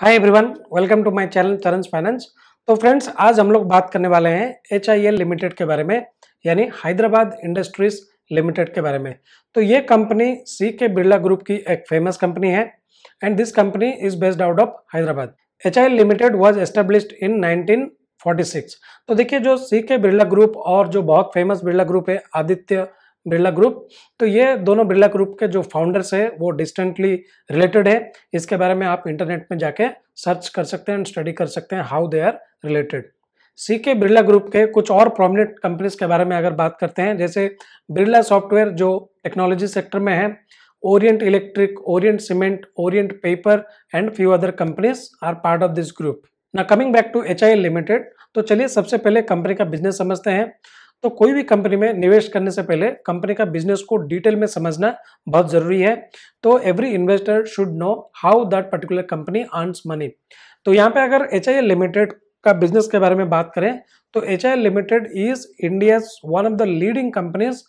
hi everyone welcome to my channel तरंस finance तो friends आज हम लोग बात करने वाले हैं एच लिमिटेड के बारे में यानी हैदराबाद इंडस्ट्रीज लिमिटेड के बारे में तो ये कंपनी सी के बिरला ग्रुप की एक फेमस कंपनी है and this company is based out of Hyderabad H limited was established in nineteen तो देखिए जो सी के बिरला ग्रुप और जो बहुत फेमस बिरला ग्रुप है आदित्य बिरला ग्रुप तो ये दोनों बिरला ग्रुप के जो फाउंडर्स है वो डिस्टेंटली रिलेटेड है इसके बारे में आप इंटरनेट में जाके सर्च कर सकते हैं एंड स्टडी कर सकते हैं how they are related C K Birla group के कुछ और प्रोमिनेंट कंपनीज के बारे में अगर बात करते हैं जैसे बिरला सॉफ्टवेयर जो टेक्नोलॉजी सेक्टर में है Orient electric Orient cement Orient paper and few other companies are part of this group ना coming back to H limited तो चलिए सबसे पहले कंपनी का बिजनेस समझते हैं तो कोई भी कंपनी में निवेश करने से पहले कंपनी का बिजनेस को डिटेल में समझना बहुत ज़रूरी है तो every investor should know how that particular company earns money तो यहाँ पे अगर एच लिमिटेड का बिजनेस के बारे में बात करें तो H limited is India one of the leading companies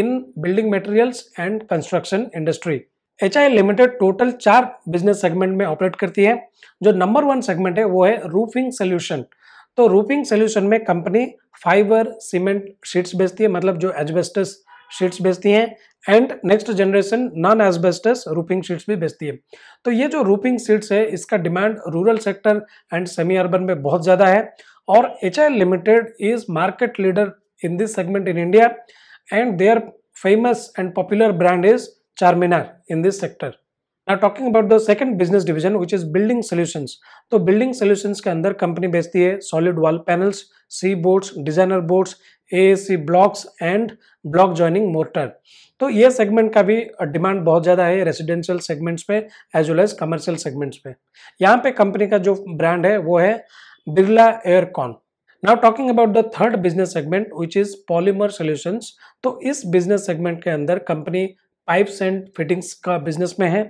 in building materials and construction industry H limited total चार बिजनेस सेगमेंट में ऑपरेट करती है जो नंबर वन सेगमेंट है वो है रूफिंग सोल्यूशन तो रूपिंग सोल्यूशन में कंपनी फाइबर सीमेंट शीट्स बेचती है मतलब जो एजबेस्टस शीट्स बेचती हैं and next generation non asbestos roofing sheets भी बेचती है तो ये जो रूपिंग शीट्स है इसका demand rural sector and semi urban में बहुत ज़्यादा है और H limited is market leader in this segment in India and their famous and popular brand is Charminar in this sector ना talking about the second business division which is building solutions तो building solutions के अंदर company बेचती है solid wall panels C boards designer boards A C blocks and block joining mortar तो ये segment का भी डिमांड बहुत ज़्यादा है रेसिडेंशियल सेगमेंट्स पे as well as commercial segments पे यहाँ पे कंपनी का जो ब्रांड है वो है Birla Aerocon now talking about the third business segment which is polymer solutions तो इस बिजनेस सेगमेंट के अंदर कंपनी पाइप्स एंड फिटिंग्स का बिजनेस में है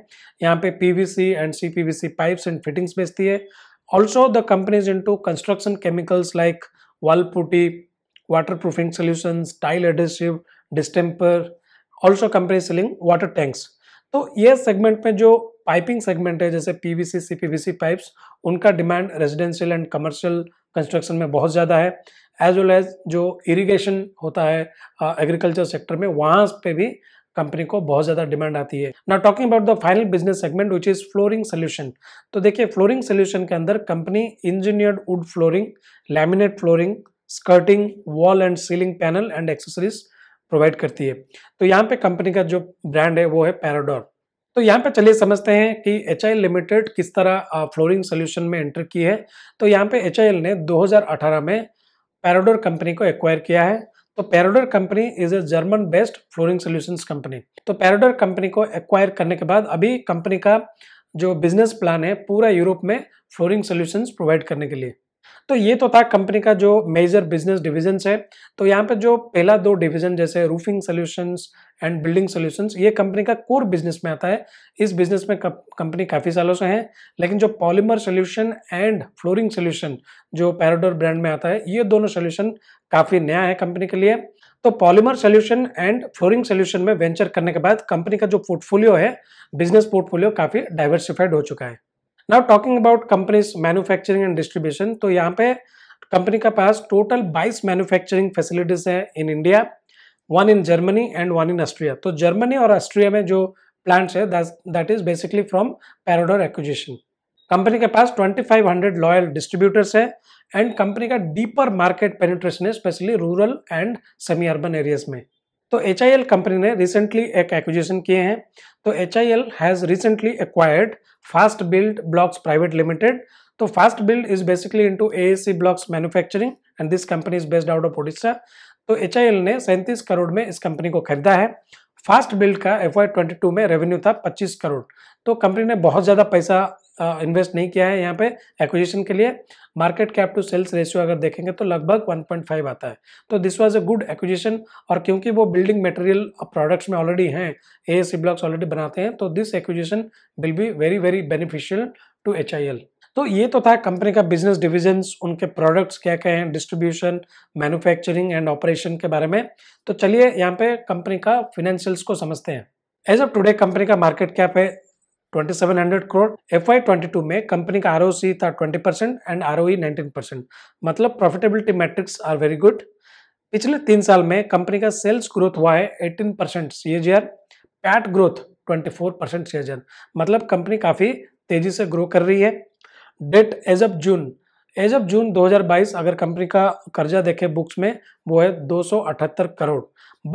यहाँ पे PVC and CPVC pipes and fittings बेचती है also the companies into construction chemicals like wall putty water proofing solutions tile adhesive distemper also company selling water tanks तो ये segment में जो पाइपिंग सेगमेंट है जैसे P P V C C V C pipes उनका demand residential and commercial construction में बहुत ज़्यादा है एज वेल एज जो इरीगेशन होता है एग्रीकल्चर uh, सेक्टर में वहाँ पे भी कंपनी को बहुत ज़्यादा डिमांड आती है now talking about the final business segment which is flooring solution तो देखिए फ्लोरिंग सोल्यूशन के अंदर company engineered wood flooring laminate flooring skirting wall and ceiling panel and accessories provide करती है तो यहाँ पे कंपनी का जो ब्रांड है वो है पैराडोर तो यहाँ पे चलिए समझते हैं कि एच लिमिटेड किस तरह फ्लोरिंग सोल्यूशन में एंटर की है तो यहाँ पे एच ने 2018 में पैराडोर कंपनी को एक्वायर किया है तो Parador company is a German based flooring solution company तो पेरोडर कंपनी को एक्वायर करने के बाद अभी कंपनी का जो बिजनेस प्लान है पूरा यूरोप में फ्लोरिंग सोल्यूशन प्रोवाइड करने के लिए तो ये तो था कंपनी का जो मेजर बिजनेस डिविजन है तो यहाँ पे जो पहला दो डिविजन जैसे roofing solutions and building solutions ये कंपनी का कोर बिजनेस में आता है इस बिजनेस में कंपनी काफ़ी सालों से है लेकिन जो polymer solution and flooring solution जो पैराडोर ब्रांड में आता है ये दोनों सोल्यूशन काफ़ी नया है कंपनी के लिए तो polymer solution and flooring solution में वेंचर करने के बाद कंपनी का जो पोर्टफोलियो है बिजनेस पोर्टफोलियो काफ़ी डाइवर्सिफाइड हो चुका है now talking about companies manufacturing and distribution तो यहाँ पे कंपनी का पास टोटल 22 मैन्युफैक्चरिंग फैसिलिटीज है in India one in Germany and one in Austria तो जर्मनी और ऑस्ट्रिया में जो प्लांट्स है that is basically from Parador acquisition company के पास 2500 लॉयल डिस्ट्रीब्यूटर्स है एंड कंपनी का डीपर मार्केट पेनिट्रेशन है specially rural and semi urban areas में तो एच कंपनी ने रिसेंटली एक एक्विजिशन किए हैं तो H I L has recently acquired fast build blocks private limited तो fast build is basically into C blocks manufacturing and this company is based out of Odisha तो H ने सैंतीस करोड़ में इस कंपनी को खरीदा है फास्ट बिल्ड का एफ में रेवेन्यू था 25 करोड़ तो कंपनी ने बहुत ज़्यादा पैसा इन्वेस्ट नहीं किया है यहाँ पे एक्विजिशन के लिए market cap to sales ratio अगर देखेंगे तो लगभग 1.5 आता है तो this was a good acquisition और क्योंकि वो बिल्डिंग मटेरियल प्रोडक्ट्स में ऑलरेडी हैं ए सी ब्लॉक्स ऑलरेडी बनाते हैं तो this acquisition will be very very beneficial to H तो ये तो था कंपनी का बिजनेस डिविजन्स उनके प्रोडक्ट्स क्या क्या हैं डिस्ट्रीब्यूशन मैन्युफैक्चरिंग एंड ऑपरेशन के बारे में तो चलिए यहाँ पे कंपनी का फिनेंशियल्स को समझते हैं एज ऑफ टुडे कंपनी का मार्केट कैप है 2700 करोड़ एफ आई में कंपनी का आर था 20 परसेंट एंड आर 19 परसेंट मतलब profitability metrics are very good पिछले तीन साल में कंपनी का सेल्स ग्रोथ हुआ है 18 percent C PAT growth 24 percent C मतलब कंपनी काफ़ी तेजी से ग्रो कर रही है debt as of June as of June 2022 अगर कंपनी का कर्जा देखे बुक्स में वो है 278 करोड़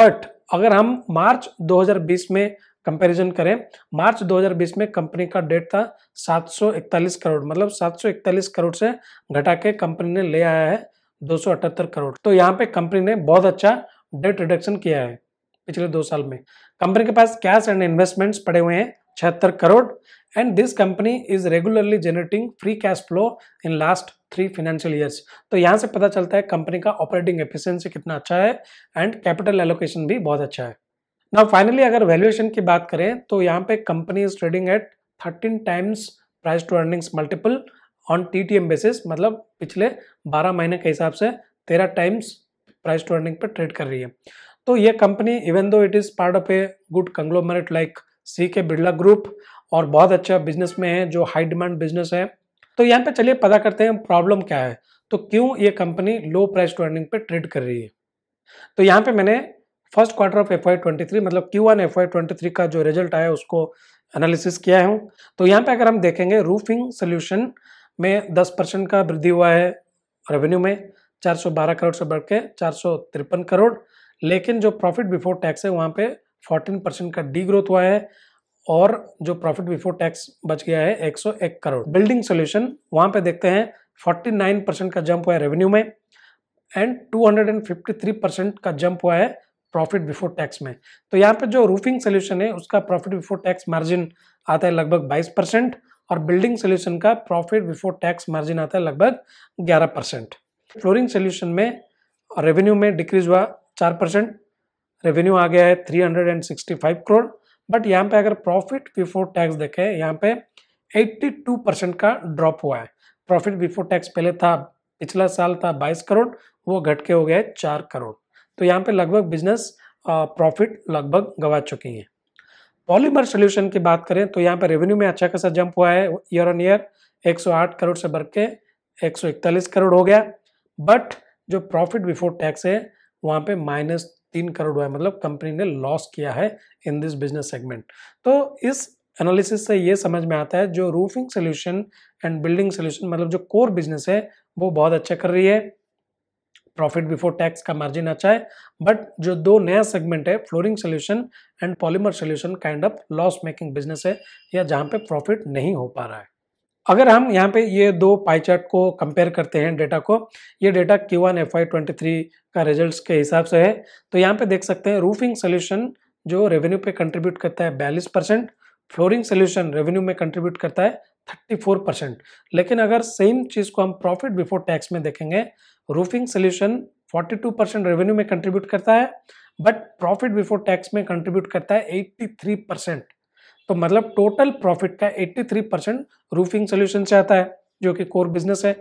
बट अगर हम मार्च 2020 में कंपैरिजन करें मार्च 2020 में कंपनी का डेट था 741 करोड़ मतलब 741 करोड़ से घटा के कंपनी ने ले आया है दो करोड़ तो यहाँ पे कंपनी ने बहुत अच्छा डेट रिडक्शन किया है पिछले दो साल में कंपनी के पास कैश एंड इन्वेस्टमेंट्स पड़े हुए हैं छिहत्तर crore and this company is regularly generating free cash flow in last three financial years तो यहाँ से पता चलता है कंपनी का ऑपरेटिंग एफिशिएंसी कितना अच्छा है एंड कैपिटल एलोकेशन भी बहुत अच्छा है ना फाइनली अगर वैल्यूएशन की बात करें तो यहाँ पे company is trading at thirteen times price to earnings multiple on T T M basis मतलब पिछले बारह महीने के हिसाब से तेरह टाइम्स प्राइस टू अर्निंग पर ट्रेड कर रही है तो ये company even though it is part of a good conglomerate like C K Birla group और बहुत अच्छा बिजनेस में है जो हाई डिमांड बिजनेस है तो यहाँ पे चलिए पता करते हैं प्रॉब्लम क्या है तो क्यों ये company low price to earning पे ट्रेड कर रही है तो यहाँ पे मैंने first quarter of F Y twenty three मतलब Q one F Y twenty three का जो रिजल्ट आया उसको एनालिसिस किया हूँ तो यहाँ पे अगर हम देखेंगे रूफिंग सोल्यूशन में दस परसेंट का वृद्धि हुआ है रेवेन्यू में चार सौ बारह करोड़ से बढ़ के चार सौ तिरपन करोड़ लेकिन जो प्रॉफिट बिफोर टैक्स है वहाँ पे फोर्टीन परसेंट का डी ग्रोथ हुआ है और जो प्रॉफिट बिफोर टैक्स बच गया है एक सौ एक करोड़ बिल्डिंग सोल्यूशन वहाँ पे देखते हैं फोर्टी नाइन परसेंट का जंप हुआ है रेवेन्यू में and two hundred and fifty three percent का जंप हुआ है प्रॉफिट बिफोर टैक्स में तो यहाँ पर जो रूफिंग सोल्यूशन है उसका प्रॉफिट बिफोर टैक्स मार्जिन आता है लगभग 22 परसेंट और बिल्डिंग सोल्यूशन का प्रॉफिट बिफोर टैक्स मार्जिन आता है लगभग 11 परसेंट फ्लोरिंग सोल्यूशन में रेवेन्यू में डिक्रीज हुआ चार परसेंट रेवेन्यू आ गया है 365 करोड़ बट यहाँ पे अगर प्रॉफिट बिफोर टैक्स देखें यहाँ पे 82 परसेंट का ड्रॉप हुआ है प्रॉफिट बिफोर टैक्स पहले था पिछला साल था 22 करोड़ वो घट के हो गया है चार करोड़ तो यहाँ पे लगभग बिजनेस प्रॉफिट लगभग गवा चुकी हैं पॉलीमर सोल्यूशन की बात करें तो यहाँ पे रेवेन्यू में अच्छा खासा जंप हुआ है ईयर ऑन ईयर 108 करोड़ से बढ़ के एक करोड़ हो गया बट जो प्रॉफिट बिफोर टैक्स है वहाँ पे माइनस तीन करोड़ हुआ है मतलब कंपनी ने लॉस किया है इन दिस बिजनेस सेगमेंट तो इस एनालिसिस से ये समझ में आता है जो roofing solution and building solution मतलब जो कोर बिजनेस है वो बहुत अच्छा कर रही है प्रॉफिट बिफोर टैक्स का मार्जिन अच्छा है बट जो दो नया सेगमेंट है flooring solution and polymer solution kind of loss making business है या जहाँ पे प्रॉफिट नहीं हो पा रहा है अगर हम यहाँ पे ये दो पाई चार्ट को कंपेयर करते हैं डेटा को ये data Q one F Y twenty three का रिजल्ट्स के हिसाब से है तो यहाँ पे देख सकते हैं रूफिंग सोल्यूशन जो रेवेन्यू पे कंट्रीब्यूट करता है बयालीस परसेंट फ्लोरिंग सोल्यूशन रेवेन्यू में कंट्रीब्यूट करता है थर्टी फोर परसेंट लेकिन अगर सेम चीज़ को हम प्रॉफिट बिफोर टैक्स में देखेंगे रूफिंग सोल्यूशन 42 परसेंट रेवेन्यू में कंट्रीब्यूट करता है बट प्रॉफिट बिफोर टैक्स में कंट्रीब्यूट करता है 83 परसेंट तो मतलब टोटल प्रॉफिट का 83 परसेंट रूफिंग सोल्यूशन से आता है जो कि कोर बिजनेस है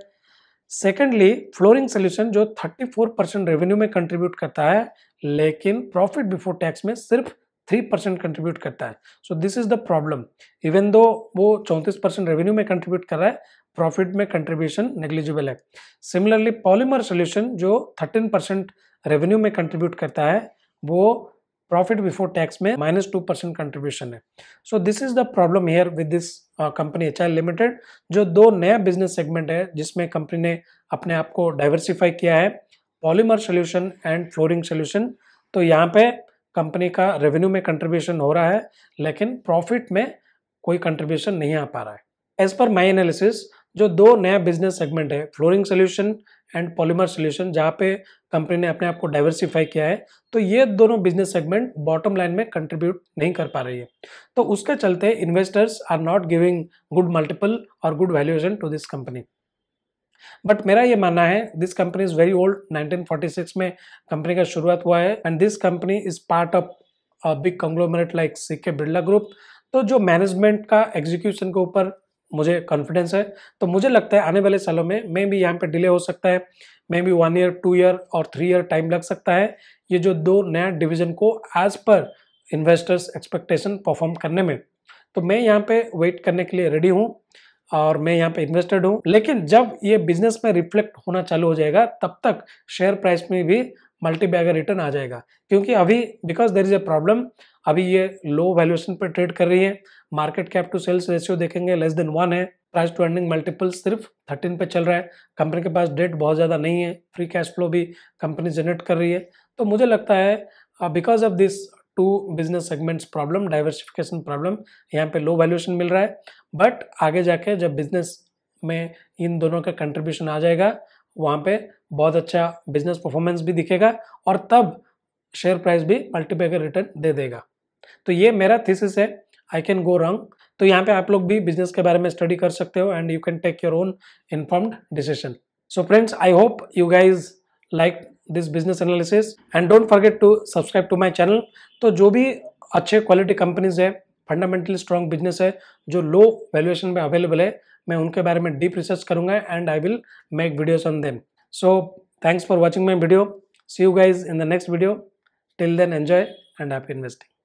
सेकेंडली फ्लोरिंग सोल्यूशन जो 34 परसेंट रेवेन्यू में कंट्रीब्यूट करता है लेकिन प्रॉफिट बिफोर टैक्स में सिर्फ थ्री परसेंट कंट्रीब्यूट करता है so this is the problem even though वो चौंतीस परसेंट रेवेन्यू में कंट्रीब्यूट कर रहा है प्रॉफिट में कंट्रीब्यूशन नेग्लिजिबल है सिमिलरली पॉलीमर सोल्यूशन जो थर्टीन परसेंट रेवेन्यू में कंट्रीब्यूट करता है वो प्रॉफिट बिफोर टैक्स में माइनस टू परसेंट कंट्रीब्यूशन है so this is the problem here with this company H I Limited जो दो नया बिजनेस सेगमेंट है जिसमें कंपनी ने अपने आप को डाइवर्सिफाई किया है polymer solution and flooring solution तो यहाँ पे कंपनी का रेवेन्यू में कंट्रीब्यूशन हो रहा है लेकिन प्रॉफिट में कोई कंट्रीब्यूशन नहीं आ पा रहा है एज पर माई एनालिसिस जो दो नया बिजनेस सेगमेंट है flooring solution and polymer solution जहाँ पे कंपनी ने अपने आप को डाइवर्सिफाई किया है तो ये दोनों बिजनेस सेगमेंट बॉटम लाइन में कंट्रीब्यूट नहीं कर पा रही है तो उसके चलते investors are not giving good multiple और good valuation to this company but मेरा ये मानना है this company is very old 1946 में कंपनी का शुरुआत हुआ है and this company is part of big conglomerate like C K Birla group तो जो मैनेजमेंट का एग्जीक्यूशन के ऊपर मुझे कॉन्फिडेंस है तो मुझे लगता है आने वाले सालों में मे भी यहाँ पे डिले हो सकता है मे भी वन ईयर टू ईयर और थ्री ईयर टाइम लग सकता है ये जो दो नया डिवीजन को as per investors expectation perform करने में तो मैं यहाँ पे वेट करने के लिए रेडी हूँ और मैं यहाँ पे इन्वेस्टेड हूँ लेकिन जब ये बिजनेस में रिफ्लेक्ट होना चालू हो जाएगा तब तक शेयर प्राइस में भी मल्टी बैगर रिटर्न आ जाएगा क्योंकि अभी because there is a problem अभी ये लो वैल्यूएशन पर ट्रेड कर रही है market cap to sales ratio देखेंगे लेस देन वन है प्राइस टू अर्निंग मल्टीपल सिर्फ थर्टीन पे चल रहा है कंपनी के पास डेट बहुत ज़्यादा नहीं है फ्री कैश फ्लो भी कंपनी जनरेट कर रही है तो मुझे लगता है because of this two business segments problem diversification problem यहाँ पे लो वैल्यूएशन मिल रहा है बट आगे जाके जब बिजनेस में इन दोनों का कंट्रीब्यूशन आ जाएगा वहाँ पे बहुत अच्छा बिजनेस परफॉर्मेंस भी दिखेगा और तब शेयर प्राइस भी मल्टीपे रिटर्न दे देगा तो ये मेरा थीसिस है आई कैन गो रॉन्ग तो यहाँ पे आप लोग भी बिजनेस के बारे में स्टडी कर सकते हो and you can take your own informed decision so friends I hope you guys like this business analysis and don't forget to subscribe to my channel तो जो भी अच्छे क्वालिटी कंपनीज है फंडामेंटली स्ट्रॉन्ग बिजनेस है जो लो valuation में available है मैं उनके बारे में डीप रिसर्च करूंगा and I will make videos on them so thanks for watching my video see you guys in the next video till then enjoy and happy investing